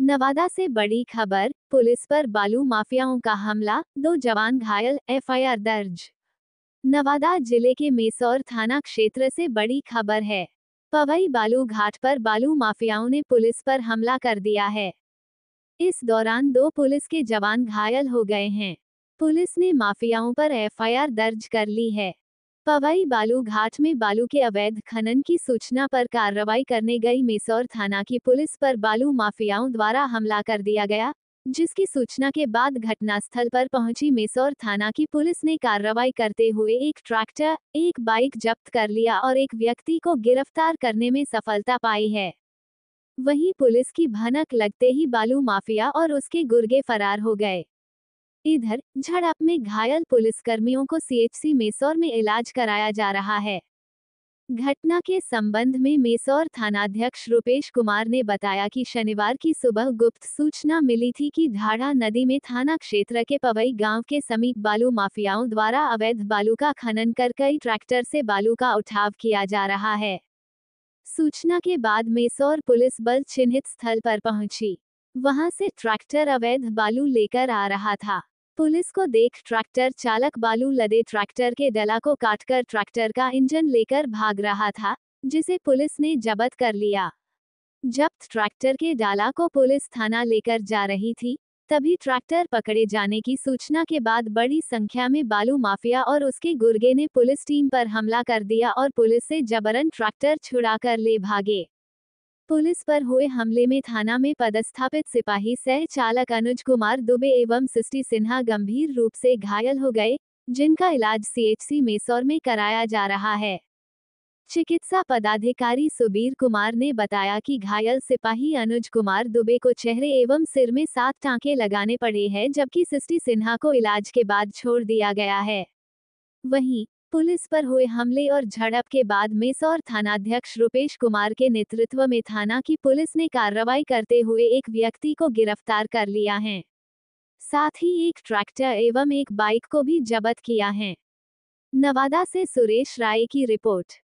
नवादा से बड़ी खबर पुलिस पर बालू माफियाओं का हमला दो जवान घायल एफआईआर दर्ज नवादा जिले के मेसौर थाना क्षेत्र से बड़ी खबर है पवई बालू घाट पर बालू माफियाओं ने पुलिस पर हमला कर दिया है इस दौरान दो पुलिस के जवान घायल हो गए हैं पुलिस ने माफियाओं पर एफआईआर दर्ज कर ली है पवई बालू घाट में बालू के अवैध खनन की सूचना पर कार्रवाई करने गई मेसौर थाना की पुलिस पर बालू माफियाओं द्वारा हमला कर दिया गया जिसकी सूचना के बाद घटनास्थल पर पहुंची मेसौर थाना की पुलिस ने कार्रवाई करते हुए एक ट्रैक्टर एक बाइक जब्त कर लिया और एक व्यक्ति को गिरफ्तार करने में सफलता पाई है वहीं पुलिस की भनक लगते ही बालू माफिया और उसके गुर्गे फरार हो गए इधर झड़प में घायल पुलिसकर्मियों को सीएचसी मेसौर में इलाज कराया जा रहा है घटना के संबंध में मेसौर थानाध्यक्ष रुपेश कुमार ने बताया कि शनिवार की सुबह गुप्त सूचना मिली थी कि धाड़ा नदी में थाना क्षेत्र के पवई गांव के समीप बालू माफियाओं द्वारा अवैध बालू का खनन कर कई ट्रैक्टर से बालू का उठाव किया जा रहा है सूचना के बाद मेसौर पुलिस बल चिन्हित स्थल पर पहुंची वहां से ट्रैक्टर अवैध बालू लेकर आ रहा था पुलिस को देख ट्रैक्टर चालक बालू लदे ट्रैक्टर के डला को काटकर ट्रैक्टर का इंजन लेकर भाग रहा था जिसे पुलिस ने जब्त कर लिया जब ट्रैक्टर के डाला को पुलिस थाना लेकर जा रही थी तभी ट्रैक्टर पकड़े जाने की सूचना के बाद बड़ी संख्या में बालू माफिया और उसके गुर्गे ने पुलिस टीम पर हमला कर दिया और पुलिस से जबरन ट्रैक्टर कर ले भागे पुलिस पर हुए हमले में थाना में पदस्थापित सिपाही सह चालक अनुज कुमार दुबे एवं सृष्टि सिन्हा गंभीर रूप से घायल हो गए जिनका इलाज सीएचसी मेसौर में कराया जा रहा है चिकित्सा पदाधिकारी सुबीर कुमार ने बताया कि घायल सिपाही अनुज कुमार दुबे को चेहरे एवं सिर में सात टांके लगाने पड़े हैं जबकि सिस्टी सिन्हा को इलाज के बाद छोड़ दिया गया है वहीं पुलिस पर हुए हमले और झड़प के बाद मिसौर थानाध्यक्ष रुपेश कुमार के नेतृत्व में थाना की पुलिस ने कार्रवाई करते हुए एक व्यक्ति को गिरफ्तार कर लिया है साथ ही एक ट्रैक्टर एवं एक बाइक को भी जब्त किया है नवादा से सुरेश राय की रिपोर्ट